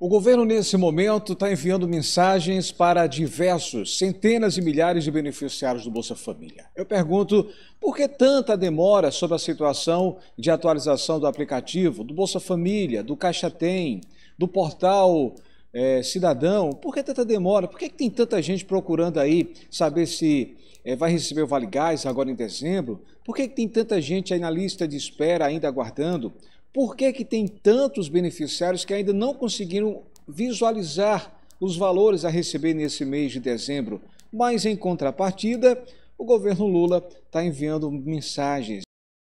O governo, nesse momento, está enviando mensagens para diversos, centenas e milhares de beneficiários do Bolsa Família. Eu pergunto por que tanta demora sobre a situação de atualização do aplicativo, do Bolsa Família, do Caixa Tem, do portal é, Cidadão? Por que tanta demora? Por que, que tem tanta gente procurando aí saber se é, vai receber o Vale Gás agora em dezembro? Por que, que tem tanta gente aí na lista de espera ainda aguardando? Por que, que tem tantos beneficiários que ainda não conseguiram visualizar os valores a receber nesse mês de dezembro? Mas, em contrapartida, o governo Lula está enviando mensagens.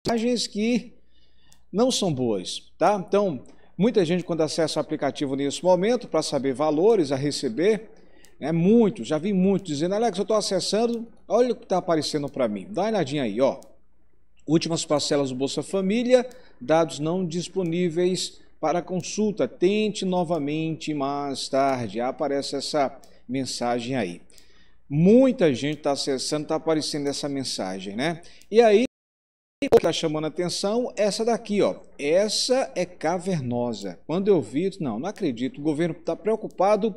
Mensagens que não são boas, tá? Então, muita gente, quando acessa o aplicativo nesse momento, para saber valores a receber, né? Muitos, já vi muitos dizendo, Alex, eu estou acessando, olha o que está aparecendo para mim. Dá uma olhadinha aí, ó. Últimas parcelas do Bolsa Família, dados não disponíveis para consulta. Tente novamente mais tarde. Aparece essa mensagem aí. Muita gente está acessando, está aparecendo essa mensagem, né? E aí, o que está chamando a atenção essa daqui, ó. Essa é cavernosa. Quando eu vi, não, não acredito. O governo está preocupado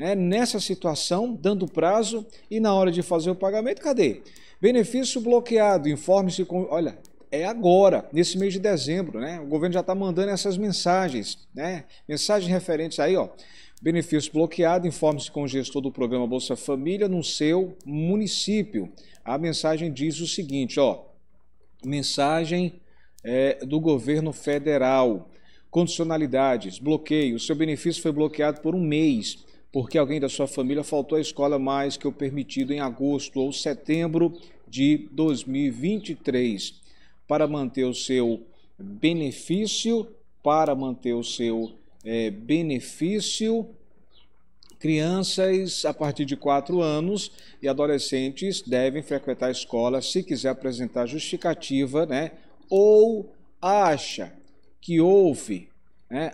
né, nessa situação, dando prazo e na hora de fazer o pagamento, cadê? Benefício bloqueado, informe-se com. Olha, é agora, nesse mês de dezembro, né? O governo já está mandando essas mensagens, né? Mensagens referentes aí, ó. Benefício bloqueado, informe-se com o gestor do programa Bolsa Família no seu município. A mensagem diz o seguinte, ó. Mensagem é, do governo federal. Condicionalidades, bloqueio. O seu benefício foi bloqueado por um mês porque alguém da sua família faltou à escola mais que o permitido em agosto ou setembro de 2023, para manter o seu benefício, para manter o seu é, benefício, crianças a partir de 4 anos e adolescentes devem frequentar a escola se quiser apresentar justificativa, né? Ou acha que houve, né?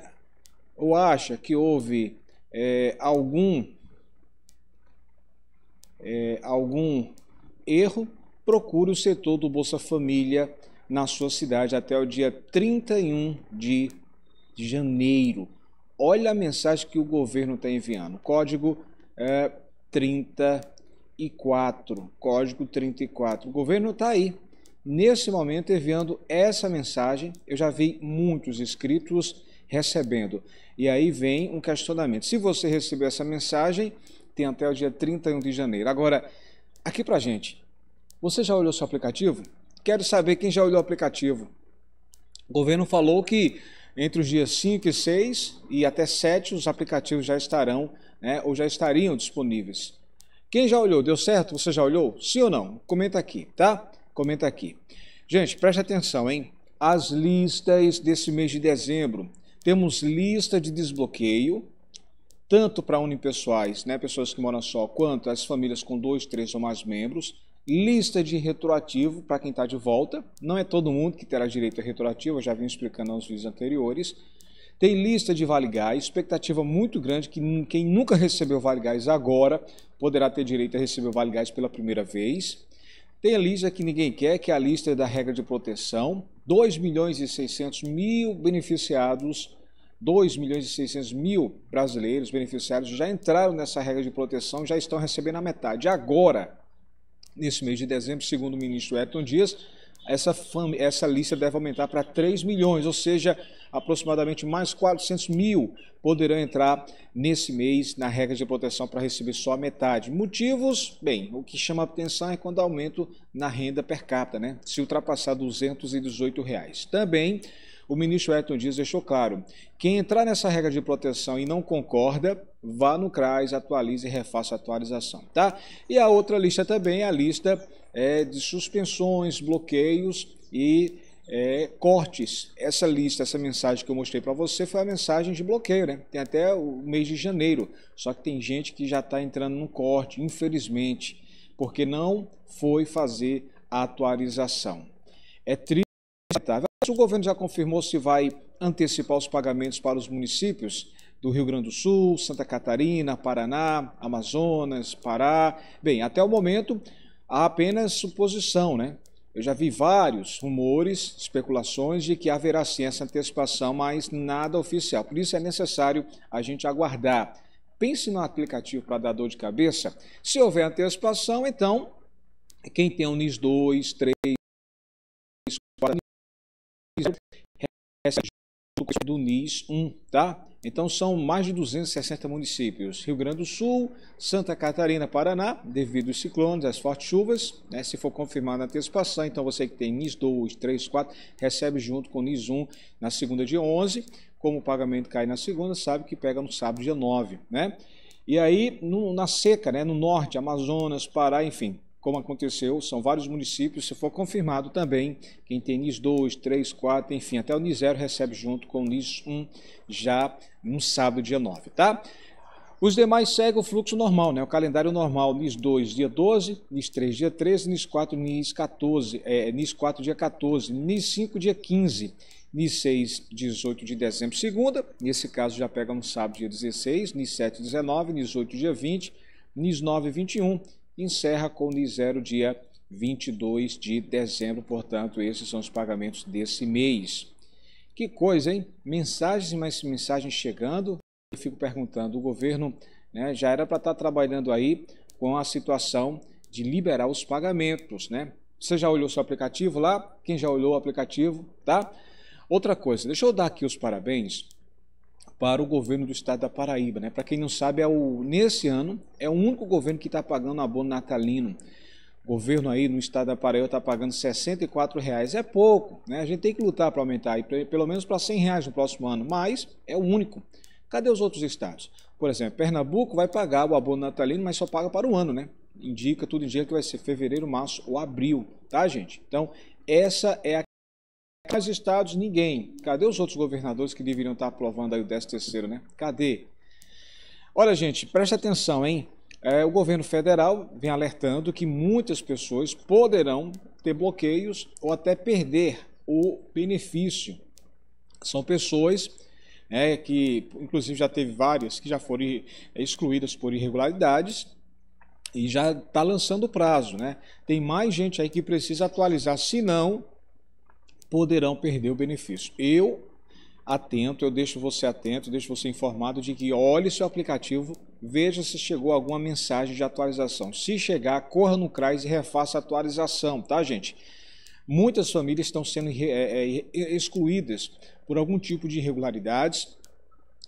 Ou acha que houve é, algum, é, algum erro, procure o setor do Bolsa Família na sua cidade até o dia 31 de janeiro. Olha a mensagem que o governo está enviando. Código é, 34. Código 34. O governo está aí, nesse momento, enviando essa mensagem. Eu já vi muitos inscritos recebendo. E aí vem um questionamento. Se você recebeu essa mensagem, tem até o dia 31 de janeiro. Agora, aqui para gente, você já olhou seu aplicativo? Quero saber quem já olhou o aplicativo. O governo falou que entre os dias 5 e 6 e até 7 os aplicativos já estarão né, ou já estariam disponíveis. Quem já olhou, deu certo? Você já olhou? Sim ou não? Comenta aqui, tá? Comenta aqui. Gente, preste atenção, hein? As listas desse mês de dezembro temos lista de desbloqueio, tanto para unipessoais, né, pessoas que moram só, quanto as famílias com dois, três ou mais membros. Lista de retroativo para quem está de volta. Não é todo mundo que terá direito a retroativo, eu já vim explicando nos vídeos anteriores. Tem lista de Vale Gás, expectativa muito grande que quem nunca recebeu Vale Gás agora poderá ter direito a receber o Vale Gás pela primeira vez. Tem a lista que ninguém quer, que é a lista da regra de proteção. 2 milhões e 600 mil beneficiados 2 milhões e 600 mil brasileiros beneficiários já entraram nessa regra de proteção, já estão recebendo a metade. Agora, nesse mês de dezembro, segundo o ministro Edson Dias, essa, essa lista deve aumentar para 3 milhões, ou seja, aproximadamente mais 400 mil poderão entrar nesse mês na regra de proteção para receber só a metade. Motivos? Bem, o que chama atenção é quando aumento na renda per capita, né? se ultrapassar R$ 218. Reais. Também o ministro Elton Dias deixou claro: quem entrar nessa regra de proteção e não concorda, vá no CRAS, atualize e refaça a atualização, tá? E a outra lista também é a lista é, de suspensões, bloqueios e é, cortes. Essa lista, essa mensagem que eu mostrei para você foi a mensagem de bloqueio, né? Tem até o mês de janeiro. Só que tem gente que já está entrando no corte, infelizmente, porque não foi fazer a atualização. É triste. O governo já confirmou se vai antecipar os pagamentos para os municípios do Rio Grande do Sul, Santa Catarina, Paraná, Amazonas, Pará. Bem, até o momento há apenas suposição, né? Eu já vi vários rumores, especulações de que haverá sim essa antecipação, mas nada oficial. Por isso é necessário a gente aguardar. Pense no aplicativo para dar dor de cabeça. Se houver antecipação, então quem tem o NIS 2, 3, do NIS 1, tá? Então são mais de 260 municípios. Rio Grande do Sul, Santa Catarina, Paraná, devido aos ciclones, às fortes chuvas, né? se for confirmada a antecipação, então você que tem NIS 2, 3, 4, recebe junto com NIS 1 na segunda dia 11, como o pagamento cai na segunda, sabe que pega no sábado dia 9, né? E aí, no, na seca, né, no norte, Amazonas, Pará, enfim, como aconteceu, são vários municípios, se for confirmado também, quem tem NIS 2, 3, 4, enfim, até o NIS 0 recebe junto com o NIS 1 já no sábado, dia 9, tá? Os demais seguem o fluxo normal, né? o calendário normal, NIS 2, dia 12, NIS 3, dia 13, NIS 4, NIS 14, é, NIS 4, dia 14, NIS 5, dia 15, NIS 6, 18 de dezembro, segunda, nesse caso já pega no sábado, dia 16, NIS 7, 19, NIS 8, dia 20, NIS 9, 21, encerra com zero dia 22 de dezembro. Portanto, esses são os pagamentos desse mês. Que coisa, hein? Mensagens e mais mensagens chegando. Eu fico perguntando, o governo né, já era para estar tá trabalhando aí com a situação de liberar os pagamentos, né? Você já olhou seu aplicativo lá? Quem já olhou o aplicativo, tá? Outra coisa, deixa eu dar aqui os parabéns para o governo do estado da Paraíba. Né? Para quem não sabe, é o, nesse ano é o único governo que está pagando abono natalino. O governo aí no estado da Paraíba está pagando R$ 64,00. É pouco, né? a gente tem que lutar para aumentar, aí, pelo menos para R$ 100,00 no próximo ano, mas é o único. Cadê os outros estados? Por exemplo, Pernambuco vai pagar o abono natalino, mas só paga para o ano, né? Indica, tudo dia que vai ser fevereiro, março ou abril, tá, gente? Então, essa é a mas estados, ninguém. Cadê os outros governadores que deveriam estar aprovando aí o 13 terceiro, né? Cadê? Olha, gente, preste atenção, hein? É, o governo federal vem alertando que muitas pessoas poderão ter bloqueios ou até perder o benefício. São pessoas né, que, inclusive, já teve várias que já foram é, excluídas por irregularidades e já está lançando o prazo. Né? Tem mais gente aí que precisa atualizar, senão poderão perder o benefício. Eu atento, eu deixo você atento, deixo você informado de que olhe seu aplicativo, veja se chegou alguma mensagem de atualização. Se chegar, corra no CRAS e refaça a atualização, tá, gente? Muitas famílias estão sendo é, é, é, excluídas por algum tipo de irregularidades.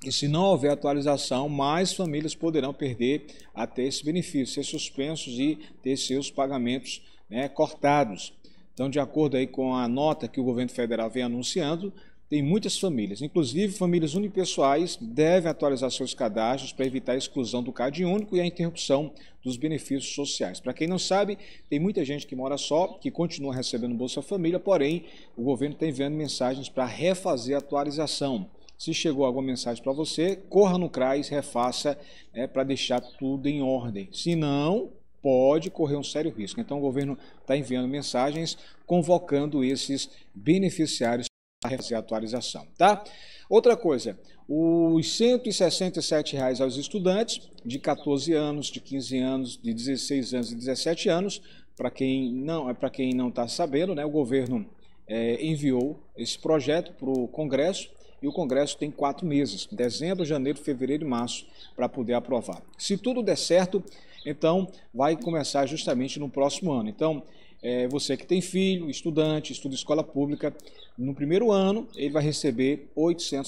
E se não houver atualização, mais famílias poderão perder até esse benefício, ser suspensos e ter seus pagamentos né, cortados. Então, de acordo aí com a nota que o governo federal vem anunciando, tem muitas famílias, inclusive famílias unipessoais, devem atualizar seus cadastros para evitar a exclusão do CAD único e a interrupção dos benefícios sociais. Para quem não sabe, tem muita gente que mora só, que continua recebendo Bolsa Família, porém, o governo está enviando mensagens para refazer a atualização. Se chegou alguma mensagem para você, corra no CRAS, refaça né, para deixar tudo em ordem. Se não, pode correr um sério risco. Então, o governo está enviando mensagens convocando esses beneficiários para fazer a atualização. Tá? Outra coisa, os R$ 167,00 aos estudantes de 14 anos, de 15 anos, de 16 anos e 17 anos, para quem não é para quem não está sabendo, né, o governo é, enviou esse projeto para o Congresso e o Congresso tem quatro meses dezembro, janeiro, fevereiro e março para poder aprovar. Se tudo der certo, então vai começar justamente no próximo ano. Então, é, você que tem filho, estudante, estuda escola pública, no primeiro ano ele vai receber R$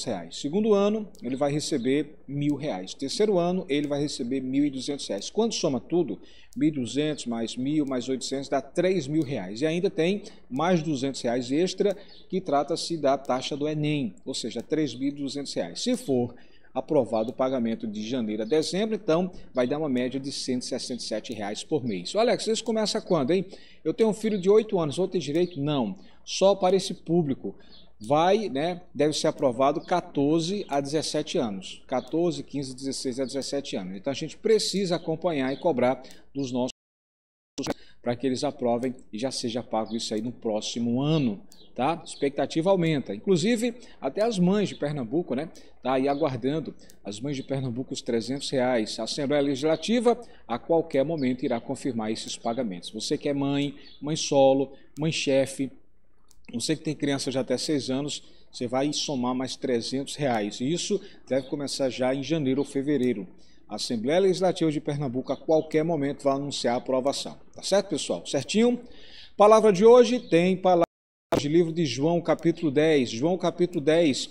Reais. Segundo ano, ele vai receber R$ reais. Terceiro ano, ele vai receber R$ 1.200. Quando soma tudo, 1.200 mais 1.000 mais 800 dá R$ reais. E ainda tem mais R$ reais extra, que trata-se da taxa do Enem, ou seja, R$ reais. Se for aprovado o pagamento de janeiro a dezembro, então vai dar uma média de R$ 167 reais por mês. Alex, isso começa quando, hein? Eu tenho um filho de 8 anos, vou ter direito? Não, só para esse público vai, né, deve ser aprovado 14 a 17 anos. 14, 15, 16 a 17 anos. Então a gente precisa acompanhar e cobrar dos nossos para que eles aprovem e já seja pago isso aí no próximo ano, tá? Expectativa aumenta. Inclusive, até as mães de Pernambuco, né? Tá aí aguardando as mães de Pernambuco os 300 reais. A Assembleia Legislativa a qualquer momento irá confirmar esses pagamentos. Você que é mãe, mãe solo, mãe chefe, você que tem criança de até 6 anos, você vai somar mais 300 reais. E isso deve começar já em janeiro ou fevereiro a Assembleia Legislativa de Pernambuco a qualquer momento vai anunciar a aprovação. Tá certo, pessoal? Certinho? Palavra de hoje tem palavra de livro de João, capítulo 10. João, capítulo 10,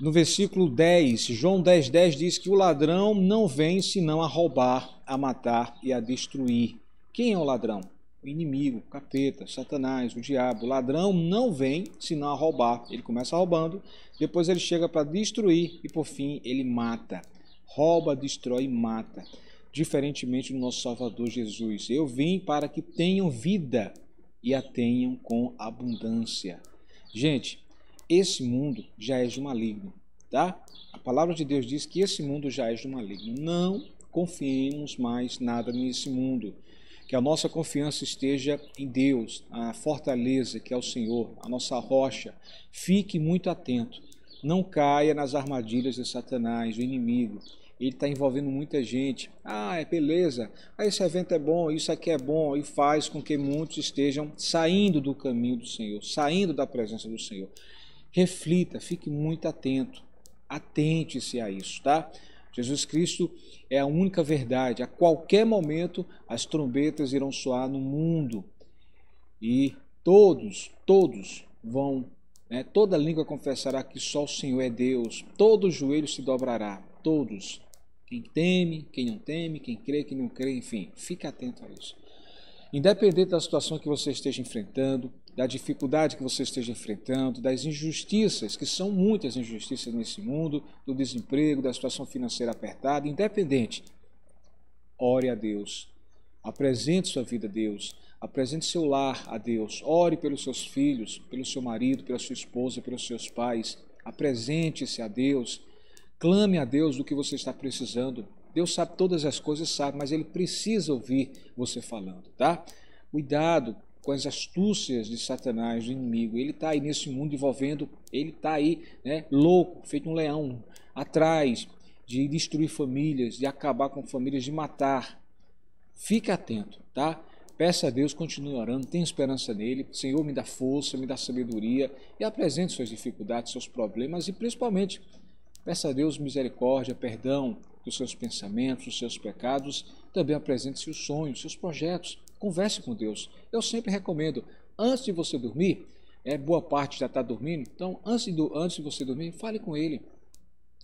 no versículo 10, João 10, 10 diz que o ladrão não vem senão a roubar, a matar e a destruir. Quem é o ladrão? O inimigo, o capeta, Satanás, o diabo. O ladrão não vem senão a roubar. Ele começa roubando, depois ele chega para destruir e por fim ele mata rouba, destrói e mata. Diferentemente do nosso Salvador Jesus, eu vim para que tenham vida e a tenham com abundância. Gente, esse mundo já é do maligno, tá? A palavra de Deus diz que esse mundo já é do maligno. Não confiemos mais nada nesse mundo. Que a nossa confiança esteja em Deus, a fortaleza que é o Senhor, a nossa rocha. Fique muito atento não caia nas armadilhas de Satanás, do inimigo. Ele está envolvendo muita gente. Ah, é beleza, ah, esse evento é bom, isso aqui é bom, e faz com que muitos estejam saindo do caminho do Senhor, saindo da presença do Senhor. Reflita, fique muito atento, atente-se a isso, tá? Jesus Cristo é a única verdade. A qualquer momento as trombetas irão soar no mundo e todos, todos vão né? Toda língua confessará que só o Senhor é Deus. Todo joelho se dobrará. Todos. Quem teme, quem não teme, quem crê, quem não crê, enfim. Fique atento a isso. Independente da situação que você esteja enfrentando, da dificuldade que você esteja enfrentando, das injustiças, que são muitas injustiças nesse mundo, do desemprego, da situação financeira apertada, independente, ore a Deus Apresente sua vida a Deus. Apresente seu lar a Deus. Ore pelos seus filhos, pelo seu marido, pela sua esposa, pelos seus pais. Apresente-se a Deus. Clame a Deus do que você está precisando. Deus sabe todas as coisas, sabe, mas ele precisa ouvir você falando, tá? Cuidado com as astúcias de Satanás, do inimigo. Ele está aí nesse mundo envolvendo, ele está aí, né, louco, feito um leão, atrás de destruir famílias, de acabar com famílias, de matar, Fique atento, tá? Peça a Deus, continue orando, tenha esperança nele. Senhor, me dá força, me dá sabedoria e apresente suas dificuldades, seus problemas e principalmente peça a Deus misericórdia, perdão dos seus pensamentos, dos seus pecados. Também apresente seus sonhos, seus projetos. Converse com Deus. Eu sempre recomendo, antes de você dormir, é, boa parte já está dormindo, então antes, do, antes de você dormir, fale com Ele.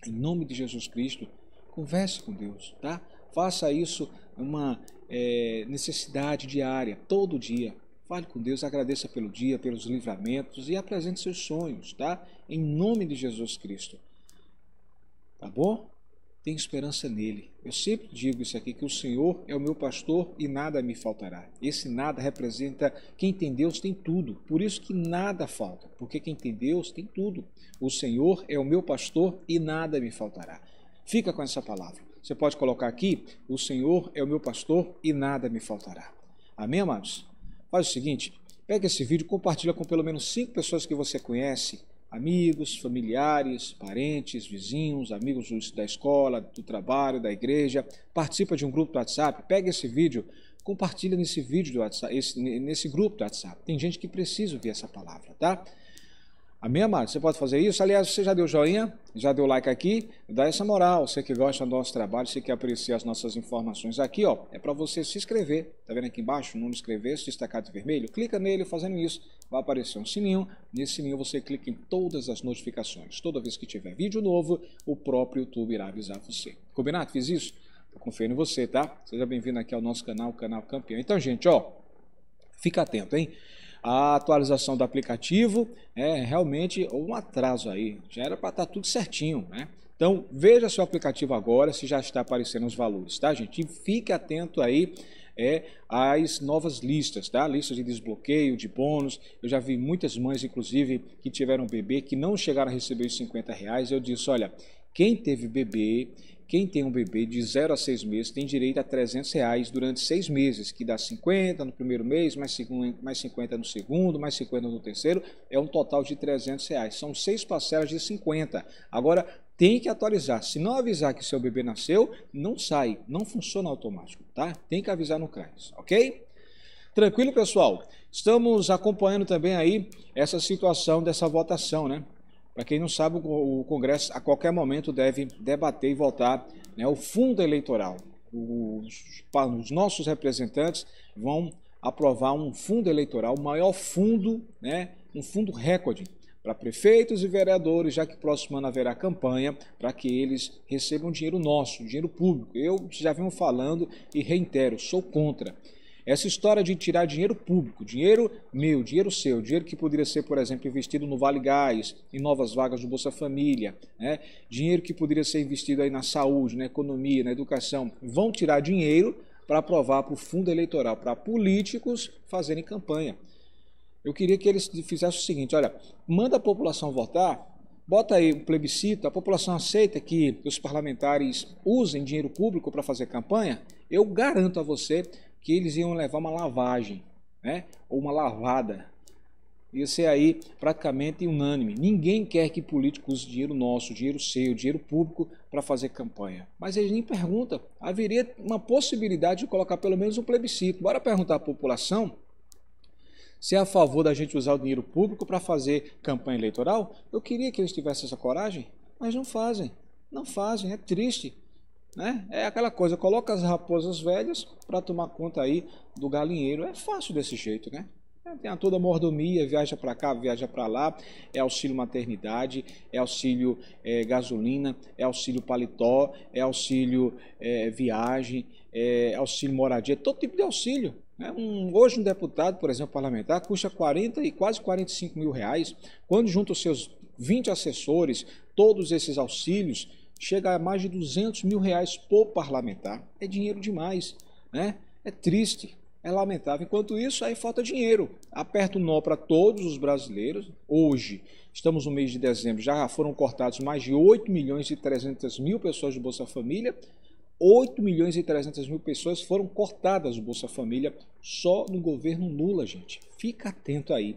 Em nome de Jesus Cristo, converse com Deus, tá? Faça isso uma é, necessidade diária, todo dia. Fale com Deus, agradeça pelo dia, pelos livramentos e apresente seus sonhos, tá? Em nome de Jesus Cristo. Tá bom? Tenha esperança nele. Eu sempre digo isso aqui, que o Senhor é o meu pastor e nada me faltará. Esse nada representa quem tem Deus tem tudo. Por isso que nada falta, porque quem tem Deus tem tudo. O Senhor é o meu pastor e nada me faltará. Fica com essa palavra. Você pode colocar aqui: O Senhor é o meu pastor e nada me faltará. Amém, amados? Faz o seguinte: pega esse vídeo, compartilha com pelo menos cinco pessoas que você conhece amigos, familiares, parentes, vizinhos, amigos da escola, do trabalho, da igreja, participa de um grupo do WhatsApp, pega esse vídeo, compartilha nesse vídeo do WhatsApp, esse, nesse grupo do WhatsApp. Tem gente que precisa ouvir essa palavra, tá? Amém, amado? Você pode fazer isso. Aliás, você já deu joinha, já deu like aqui, dá essa moral. Você que gosta do nosso trabalho, você que aprecia as nossas informações aqui, ó, é para você se inscrever. Tá vendo aqui embaixo, o número inscrever-se, destacado de vermelho? Clica nele fazendo isso, vai aparecer um sininho. Nesse sininho você clica em todas as notificações. Toda vez que tiver vídeo novo, o próprio YouTube irá avisar você. Combinado? Fiz isso? Eu confio em você, tá? Seja bem-vindo aqui ao nosso canal, o canal Campeão. Então, gente, ó, fica atento, hein? a atualização do aplicativo é realmente um atraso aí. Já era para estar tá tudo certinho, né? Então, veja seu aplicativo agora se já está aparecendo os valores, tá, gente? E fique atento aí é, às novas listas, tá? Listas de desbloqueio, de bônus. Eu já vi muitas mães, inclusive, que tiveram bebê que não chegaram a receber os 50 reais. Eu disse, olha, quem teve bebê quem tem um bebê de 0 a 6 meses tem direito a 300 reais durante 6 meses, que dá 50 no primeiro mês, mais 50 no segundo, mais 50 no terceiro, é um total de 300 reais. São 6 parcelas de 50. Agora, tem que atualizar. Se não avisar que seu bebê nasceu, não sai, não funciona automático, tá? Tem que avisar no CRAS, ok? Tranquilo, pessoal? Estamos acompanhando também aí essa situação dessa votação, né? Para quem não sabe, o Congresso a qualquer momento deve debater e votar né, o fundo eleitoral. Os, os, nossos representantes vão aprovar um fundo eleitoral, o maior fundo, né, um fundo recorde para prefeitos e vereadores, já que próximo ano haverá campanha, para que eles recebam dinheiro nosso, dinheiro público. Eu já venho falando e reitero, sou contra. Essa história de tirar dinheiro público, dinheiro meu, dinheiro seu, dinheiro que poderia ser, por exemplo, investido no Vale Gás, em novas vagas do Bolsa Família, né? dinheiro que poderia ser investido aí na saúde, na economia, na educação, vão tirar dinheiro para aprovar para o fundo eleitoral, para políticos fazerem campanha. Eu queria que eles fizessem o seguinte: olha, manda a população votar, bota aí um plebiscito, a população aceita que os parlamentares usem dinheiro público para fazer campanha, eu garanto a você que eles iam levar uma lavagem, né? ou uma lavada. Ia ser aí praticamente unânime. Ninguém quer que político use dinheiro nosso, dinheiro seu, dinheiro público para fazer campanha. Mas eles nem perguntam. Haveria uma possibilidade de colocar pelo menos um plebiscito. Bora perguntar à população se é a favor da gente usar o dinheiro público para fazer campanha eleitoral. Eu queria que eles tivessem essa coragem, mas não fazem. Não fazem, é triste. Né? É aquela coisa, coloca as raposas velhas para tomar conta aí do galinheiro. É fácil desse jeito, né? É, tem a toda a mordomia, viaja para cá, viaja para lá, é auxílio maternidade, é auxílio é, gasolina, é auxílio paletó, é auxílio é, viagem, é auxílio moradia, todo tipo de auxílio. Né? Um, hoje um deputado, por exemplo, parlamentar, custa 40 e quase 45 mil reais, quando junta os seus 20 assessores, todos esses auxílios, chega a mais de 200 mil reais por parlamentar. É dinheiro demais, né? É triste, é lamentável. Enquanto isso, aí falta dinheiro. Aperta o nó para todos os brasileiros. Hoje, estamos no mês de dezembro, já foram cortados mais de 8 milhões e 300 mil pessoas do Bolsa Família. 8 milhões e 300 mil pessoas foram cortadas do Bolsa Família só no governo Lula, gente. Fica atento aí.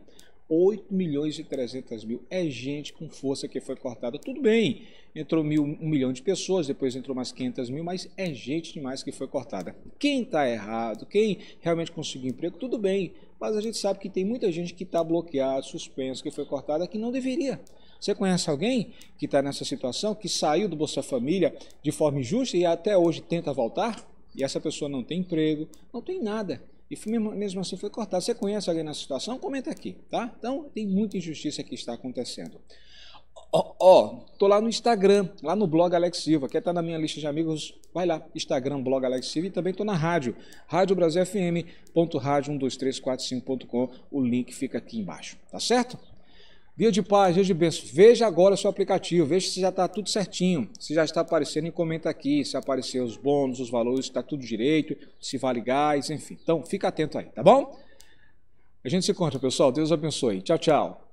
8 milhões e 300 mil. É gente com força que foi cortada. Tudo bem, entrou mil, um milhão de pessoas, depois entrou mais 500 mil, mas é gente demais que foi cortada. Quem está errado, quem realmente conseguiu emprego, tudo bem, mas a gente sabe que tem muita gente que está bloqueada, suspensa, que foi cortada, que não deveria. Você conhece alguém que está nessa situação, que saiu do Bolsa Família de forma injusta e até hoje tenta voltar? E essa pessoa não tem emprego, não tem nada e mesmo assim foi cortado. Você conhece alguém nessa situação? Comenta aqui, tá? Então, tem muita injustiça que está acontecendo. Ó, oh, oh, tô lá no Instagram, lá no blog Alex Silva, quer estar é, tá na minha lista de amigos? Vai lá, Instagram, blog Alex Silva e também tô na rádio, radiobrasilfm.radio12345.com, o link fica aqui embaixo, tá certo? Dia de paz, dia de bênção. Veja agora o seu aplicativo, veja se já está tudo certinho, se já está aparecendo e comenta aqui, se apareceu os bônus, os valores, se está tudo direito, se vale gás, enfim. Então, fica atento aí, tá bom? A gente se encontra, pessoal. Deus abençoe. Tchau, tchau.